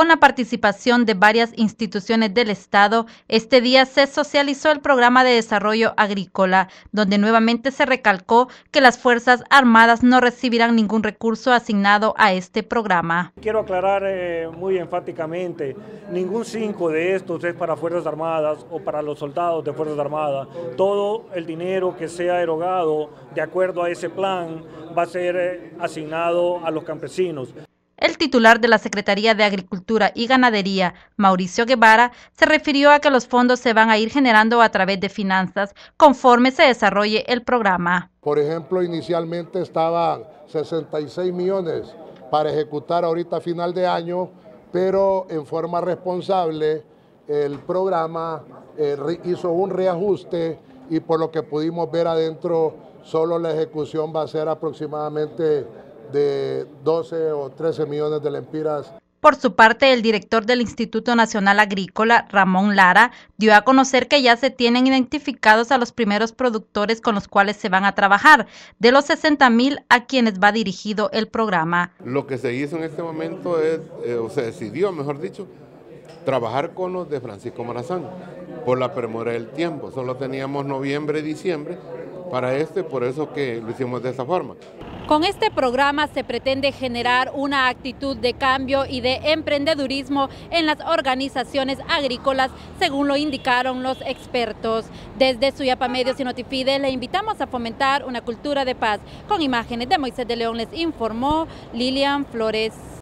con la participación de varias instituciones del Estado, este día se socializó el programa de desarrollo agrícola, donde nuevamente se recalcó que las Fuerzas Armadas no recibirán ningún recurso asignado a este programa. Quiero aclarar eh, muy enfáticamente, ningún cinco de estos es para Fuerzas Armadas o para los soldados de Fuerzas Armadas. Todo el dinero que sea erogado de acuerdo a ese plan va a ser eh, asignado a los campesinos. El titular de la Secretaría de Agricultura y Ganadería, Mauricio Guevara, se refirió a que los fondos se van a ir generando a través de finanzas conforme se desarrolle el programa. Por ejemplo, inicialmente estaban 66 millones para ejecutar ahorita a final de año, pero en forma responsable el programa eh, hizo un reajuste y por lo que pudimos ver adentro, solo la ejecución va a ser aproximadamente de 12 o 13 millones de lempiras. Por su parte, el director del Instituto Nacional Agrícola, Ramón Lara, dio a conocer que ya se tienen identificados a los primeros productores con los cuales se van a trabajar, de los 60 mil a quienes va dirigido el programa. Lo que se hizo en este momento es, eh, o se decidió, mejor dicho, trabajar con los de Francisco Marazán, por la premura del tiempo. Solo teníamos noviembre, y diciembre para este, por eso que lo hicimos de esta forma. Con este programa se pretende generar una actitud de cambio y de emprendedurismo en las organizaciones agrícolas, según lo indicaron los expertos. Desde Suyapa Medios y Notifide le invitamos a fomentar una cultura de paz. Con imágenes de Moisés de León les informó Lilian Flores.